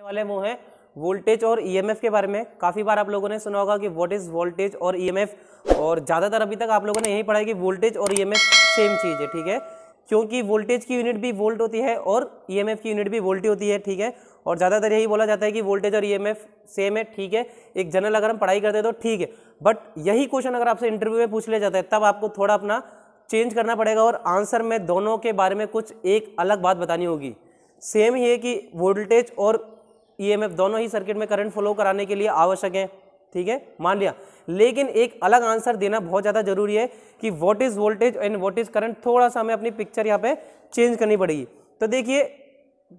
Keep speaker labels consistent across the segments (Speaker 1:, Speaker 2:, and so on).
Speaker 1: करने वाले वो हैं वोल्टेज और ईएमएफ e के बारे में काफ़ी बार आप लोगों ने सुना होगा कि व्हाट इज़ वोल्टेज और ईएमएफ e और ज़्यादातर अभी तक आप लोगों ने यही पढ़ा है कि वोल्टेज और ईएमएफ सेम चीज़ है ठीक है क्योंकि वोल्टेज की यूनिट भी वोल्ट होती है और ईएमएफ e की यूनिट भी वोल्ट होती है ठीक है और ज़्यादातर यही बोला जाता है कि वोल्टेज और ईएमएफ सेम है ठीक है एक जनरल अगर हम पढ़ाई करते हैं तो ठीक है बट यही क्वेश्चन अगर आपसे इंटरव्यू में पूछ लिया जाता है तब आपको थोड़ा अपना चेंज करना पड़ेगा और आंसर में दोनों के बारे में कुछ एक अलग बात बतानी होगी सेम ही है कि वोल्टेज और ईएमएफ e दोनों ही सर्किट में करंट फ्लो कराने के लिए आवश्यक है ठीक है मान लिया लेकिन एक अलग आंसर देना बहुत ज़्यादा जरूरी है कि what is voltage and what is current थोड़ा सा हमें अपनी पिक्चर यहाँ पे चेंज करनी पड़ेगी तो देखिए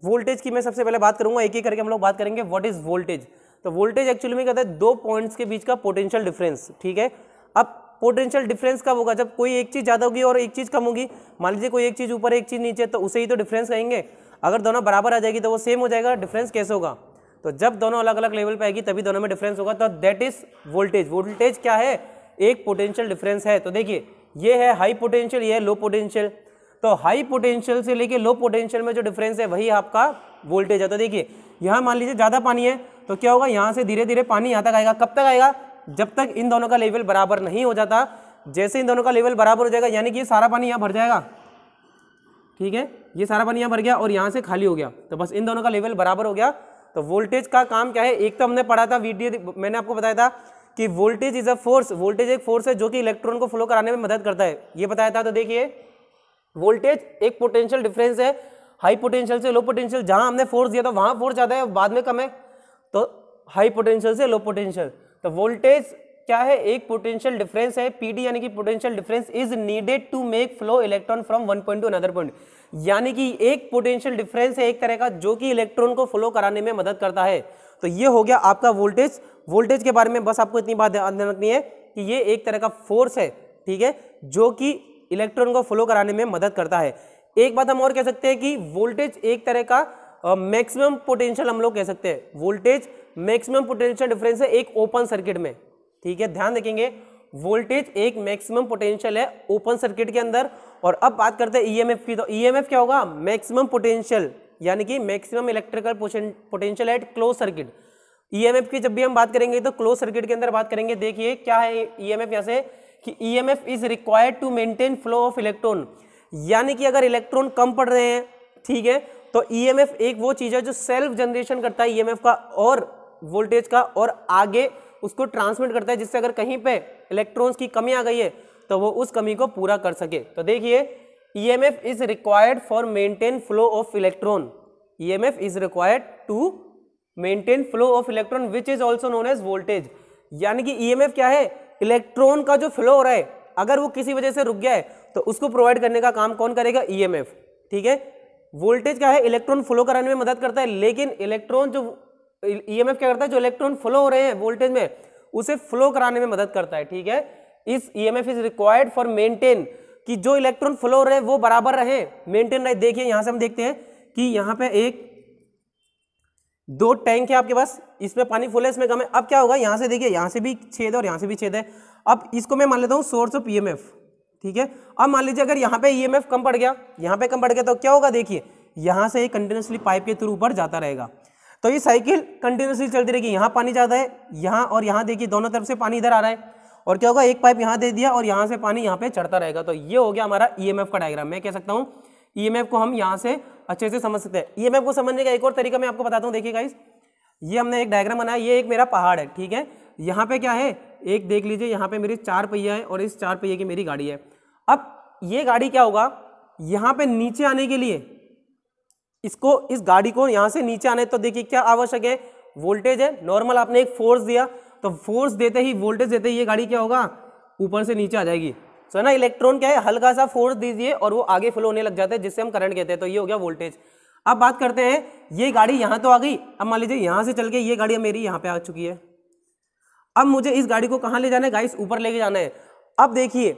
Speaker 1: वोल्टेज की मैं सबसे पहले बात करूंगा एक ही करके हम लोग बात करेंगे वॉट इज़ वोल्टेज तो वोल्टेज एक्चुअली में कहता है दो पॉइंट्स के बीच का पोटेंशियल डिफरेंस ठीक है अब पोटेंशियल डिफरेंस कब होगा जब कोई एक चीज़ ज़्यादा होगी और एक चीज़ कम होगी मान लीजिए कोई एक चीज़ ऊपर एक चीज़ नीचे तो उसे ही तो डिफरेंस कहेंगे अगर दोनों बराबर आ जाएगी तो वो सेम हो जाएगा डिफरेंस कैसे होगा तो जब दोनों अलग अलग लेवल पे आएगी तभी दोनों में डिफरेंस होगा तो दैट इज वोल्टेज वोल्टेज क्या है एक पोटेंशियल डिफरेंस है तो देखिए ये है हाई पोटेंशियल ये है लो पोटेंशियल तो हाई पोटेंशियल से लेके लो पोटेंशियल में जो डिफरेंस है वही आपका वोल्टेज है तो देखिए यहाँ मान लीजिए ज़्यादा पानी है तो क्या होगा यहाँ से धीरे धीरे पानी यहाँ तक आएगा कब तक आएगा जब तक इन दोनों का लेवल बराबर नहीं हो जाता जैसे इन दोनों का लेवल बराबर हो जाएगा यानी कि ये सारा पानी यहाँ भर जाएगा ठीक है ये सारा पानी यहाँ भर गया और यहाँ से खाली हो गया तो बस इन दोनों का लेवल बराबर हो गया तो वोल्टेज का काम क्या है एक तो हमने पढ़ा था वीडियो मैंने आपको बताया था कि voltage is a force voltage एक फोर्स है जो कि इलेक्ट्रॉन को फ्लो कराने में मदद करता है ये बताया था तो देखिए वोल्टेज एक पोटेंशियल डिफरेंस है हाई पोटेंशियल से लो पोटेंशियल जहां हमने फोर्स दिया था वहां फोर्स ज़्यादा है बाद में कम है तो हाई पोटेंशियल से लो पोटेंशियल तो वोल्टेज क्या है एक पोटेंशियल डिफरेंस है पीडी यानी कि potential difference is needed to make flow electron from one point to another point यानी कि एक पोटेंशियल डिफरेंस है एक तरह का जो कि इलेक्ट्रॉन को फ्लो कराने में मदद करता है तो ये हो गया आपका वोल्टेज वोल्टेज के बारे में बस आपको इतनी बात ध्यान रखनी है कि ये एक तरह का फोर्स है ठीक है जो कि इलेक्ट्रॉन को फ्लो कराने में मदद करता है एक बात हम और कह सकते हैं कि वोल्टेज एक तरह का मैक्सिमम पोटेंशियल हम लोग कह सकते हैं वोल्टेज मैक्सिमम पोटेंशियल डिफरेंस है एक ओपन सर्किट में ठीक है ध्यान देखेंगे वोल्टेज एक मैक्सिमम पोटेंशियल है ओपन सर्किट के अंदर और अब बात करते हैं ईएमएफ e की तो ईएमएफ e क्या होगा मैक्सिमम पोटेंशियल यानी कि maximum electrical potential at close circuit EMF e की जब भी हम बात करेंगे तो क्लोज सर्किट के अंदर बात करेंगे देखिए क्या है ईएमएफ यहाँ से कि F is required to maintain flow of electron यानी कि अगर इलेक्ट्रॉन कम पड़ रहे हैं ठीक है तो एफ एक वो चीज़ है जो सेल्फ जनरेशन करता है एफ का और वोल्टेज का और आगे उसको ट्रांसमिट करता है जिससे अगर कहीं पे इलेक्ट्रॉन्स की कमी आ गई है तो वो उस कमी को पूरा कर सके तो देखिए E M F is required for maintain flow of electron E M F is required to maintain flow of electron which is also known as voltage यानी कि ई एम एफ क्या है इलेक्ट्रॉन का जो फ्लो हो रहा है अगर वो किसी वजह से रुक गया है तो उसको प्रोवाइड करने का काम कौन करेगा ई एम एफ ठीक है वोल्टेज क्या है इलेक्ट्रॉन फ्लो कराने में मदद करता है लेकिन इलेक्ट्रॉन जो ईएमएफ e क्या करता है जो इलेक्ट्रॉन फ्लो हो रहे हैं वोल्टेज में उसे फ्लो कराने में मदद करता है ठीक है इस EMF is required for maintain कि जो इलेक्ट्रॉन फ्लो हो रहे हैं वो बराबर रहे मेंटेन रहे देखिए यहां से हम देखते हैं कि यहां पे एक दो टैंक है आपके पास इसमें पानी फुल है इसमें कम है अब क्या होगा यहां से देखिए यहां से भी छेद है और यहां से भी छेद है अब इसको मैं मान लेता हूँ सोर्स ऑफ ई ठीक है अब मान लीजिए अगर यहाँ पे ई e कम पड़ गया यहाँ पे कम पड़ गया तो क्या होगा देखिए यहां से कंटिन्यूसली पाइप के थ्रू ऊपर जाता रहेगा तो ये साइकिल कंटिन्यूसली चलती रहेगी यहाँ पानी ज़्यादा है यहाँ और यहाँ देखिए दोनों तरफ से पानी इधर आ रहा है और क्या होगा एक पाइप यहाँ दे दिया और यहाँ से पानी यहाँ पे चढ़ता रहेगा तो ये हो गया हमारा ई e का डायग्राम मैं कह सकता हूँ ई e को हम यहाँ से अच्छे से समझ सकते हैं ई e को समझने का एक और तरीका मैं आपको बताता हूँ देखिए गाइस ये हमने एक डायग्राम बनाया ये एक मेरा पहाड़ है ठीक है यहाँ पे क्या है एक देख लीजिए यहाँ पे मेरी चार पहिया है और इस चार पहिए की मेरी गाड़ी है अब ये गाड़ी क्या होगा यहाँ पे नीचे आने के लिए इसको इस गाड़ी को यहां से नीचे आने तो देखिए क्या आवश्यक है वोल्टेज है नॉर्मल आपने एक फोर्स दिया तो फोर्स देते ही वोल्टेज देते ही ये गाड़ी क्या होगा ऊपर से नीचे आ जाएगी सो है ना इलेक्ट्रॉन क्या है हल्का सा फोर्स दीजिए और वो आगे फ्लो होने लग जाते हैं जिससे हम करंट कहते हैं तो ये हो गया वोल्टेज अब बात करते हैं ये गाड़ी यहां तो आ गई अब मान लीजिए यहां से चल के ये गाड़ी मेरी यहां पर आ चुकी है अब मुझे इस गाड़ी को कहां ले जाना है गाइस ऊपर लेके जाना है अब देखिए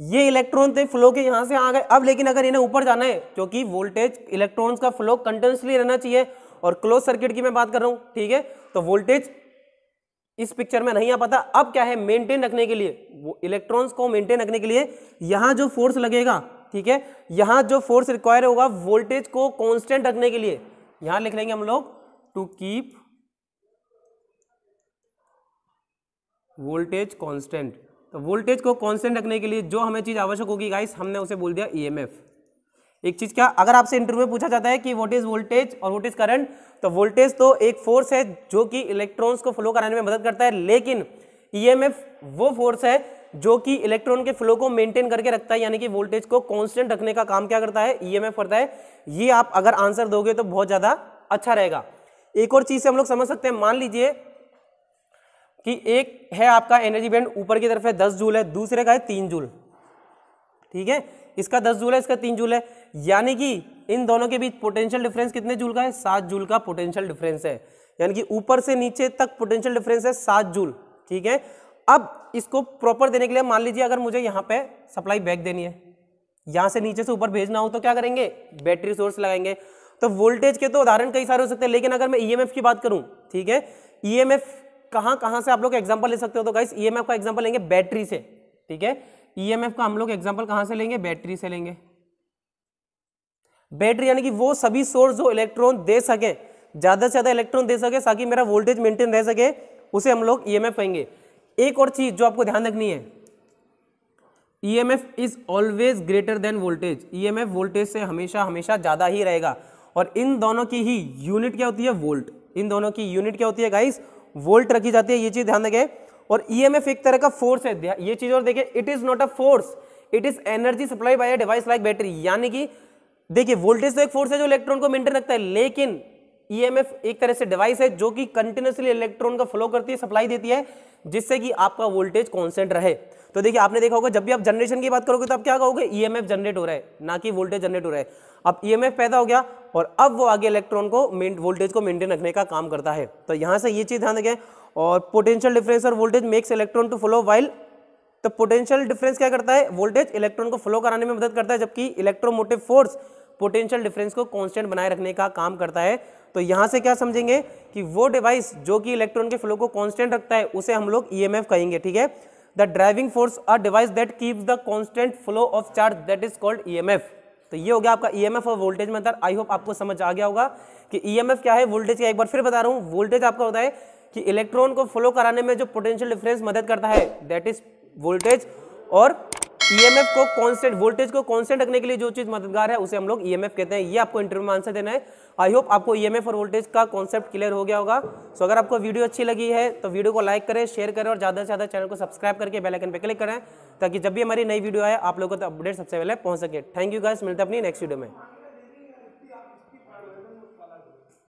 Speaker 1: ये इलेक्ट्रॉन थे फ्लो के यहां से आ गए अब लेकिन अगर इन्हें ऊपर जाना है क्योंकि वोल्टेज इलेक्ट्रॉन्स का फ्लो कंटिन्यूसली रहना चाहिए और क्लोज सर्किट की मैं बात कर रहा हूं ठीक है तो वोल्टेज इस पिक्चर में नहीं आ पाता अब क्या है मेंटेन रखने के लिए वो इलेक्ट्रॉन्स को मेंटेन रखने के लिए यहां जो फोर्स लगेगा ठीक है यहां जो फोर्स रिक्वायर होगा वोल्टेज को कॉन्स्टेंट रखने के लिए यहां लिख लेंगे हम लोग टू कीप वोल्टेज कॉन्स्टेंट तो वोल्टेज को कॉन्स्टेंट रखने के लिए जो हमें चीज़ आवश्यक होगी गाइस हमने उसे बोल दिया ईएमएफ e एक चीज़ क्या अगर आपसे इंटरव्यू में पूछा जाता है कि वोट इज वोल्टेज और वोट इज करंट तो वोल्टेज तो एक फोर्स है जो कि इलेक्ट्रॉन्स को फ्लो कराने में मदद करता है लेकिन ईएमएफ e वो फोर्स है जो कि इलेक्ट्रॉन के फ्लो को मेंटेन करके रखता है यानी कि वोल्टेज को कांस्टेंट रखने का काम क्या करता है ईएमएफ e करता है ये आप अगर आंसर दोगे तो बहुत ज़्यादा अच्छा रहेगा एक और चीज़ से हम लोग समझ सकते हैं मान लीजिए कि एक है आपका एनर्जी बैंड ऊपर की तरफ है दस जूल है दूसरे का है तीन जूल ठीक है इसका दस जूल है इसका तीन जूल है यानी कि इन दोनों के बीच पोटेंशियल डिफरेंस कितने जूल का है सात जूल का पोटेंशियल डिफरेंस है यानी कि ऊपर से नीचे तक पोटेंशियल डिफरेंस है सात जूल ठीक है अब इसको प्रॉपर देने के लिए मान लीजिए अगर मुझे यहाँ पे सप्लाई बैक देनी है यहाँ से नीचे से ऊपर भेजना हो तो क्या करेंगे बैटरी सोर्स लगाएंगे तो वोल्टेज के तो उदाहरण कई सारे हो सकते हैं लेकिन अगर मैं ईएमएफ e की बात करूँ ठीक है ईएमएफ e कहां कहां से आप लोग एग्जाम्पल ले सकते हो तो गाइस ईएमएफ e का एग्जाम्पल लेंगे बैटरी से ठीक है ईएमएफ e का हम लोग एग्जाम्पल कहां से लेंगे बैटरी से लेंगे बैटरी यानी कि वो सभी सोर्स जो इलेक्ट्रॉन दे सके ज़्यादा से ज़्यादा इलेक्ट्रॉन दे सके ताकि मेरा वोल्टेज मेंटेन रह सके उसे हम लोग ई e कहेंगे एक और चीज़ जो आपको ध्यान रखनी है E M F is always greater than voltage E M F voltage से हमेशा हमेशा ज़्यादा ही रहेगा और इन दोनों की ही यूनिट क्या होती है वोल्ट इन दोनों की यूनिट क्या होती है गाइस वोल्ट रखी जाती है ये चीज ध्यान रखें और ईएमएफ e एक तरह का फोर्स है ये चीज और देखिए it is not a force it is energy supply by a device like battery यानी कि देखिए वोल्टेज तो एक फोर्स है जो इलेक्ट्रॉन को मेंटेन रखता है लेकिन ईएमएफ e एक तरह से डिवाइस है जो कि कंटिन्यूसली इलेक्ट्रॉन का फ्लो करती है सप्लाई देती है जिससे कि आपका वोल्टेज कॉन्सेंट रहे तो देखिए आपने देखा होगा जब भी आप जनरेशन की बात करोगे तो आप क्या कहोगे ईएमएफ e जनरेट हो रहा है ना कि वोल्टेज जनरेट हो रहा है अब ईएमएफ e पैदा हो गया और अब वो आगे इलेक्ट्रॉन को वोल्टेज को मेंटेन रखने का काम करता है तो यहां से ये चीज़ ध्यान रखें और पोटेंशियल डिफरेंस और voltage makes electron to flow while तो पोटेंशियल डिफरेंस क्या करता है वोल्टेज इलेक्ट्रॉन को फ्लो कराने में मदद करता है जबकि इलेक्ट्रोमोटिव फोर्स पोटेंशियल डिफरेंस को कांस्टेंट बनाए रखने का काम करता है तो यहां से क्या समझेंगे कि वो डिवाइस जो कि इलेक्ट्रॉन के फ्लो को कांस्टेंट रखता है उसे हम लोग ई e कहेंगे ठीक है the driving force a device that keeps the constant flow of charge that is called EMF तो ये हो गया आपका ईएमएफ e और वोल्टेज में अंतर आई होप आपको समझ आ गया होगा कि ईएमएफ e क्या है वोल्टेज का एक बार फिर बता रहा हूं वोल्टेज आपका होता है कि इलेक्ट्रॉन को फ्लो कराने में जो पोटेंशियल डिफरेंस मदद करता है दैट इज वोल्टेज और ईएमएफ e को कांस्टेंट वोल्टेज को कांस्टेंट रखने के लिए जो चीज मददगार है उसे हम लोग ईएमएफ e कहते हैं ये आपको इंटरव्यू में आंसर देना है आई होप आपको ईएमएफ e और वोल्टेज का कॉन्सेप्ट क्लियर हो गया होगा सो अगर आपको वीडियो अच्छी लगी है तो वीडियो को लाइक करें शेयर करें और ज़्यादा से ज़्यादा चैनल को सब्सक्राइब करके बेलाइकन पर क्लिक करें ताकि जब भी हमारी नई वीडियो आए आप लोगों को अपडेट सबसे पहले पहुँच सके थैंक यू गाइस मिलते हैं अपनी नेक्स्ट वीडियो में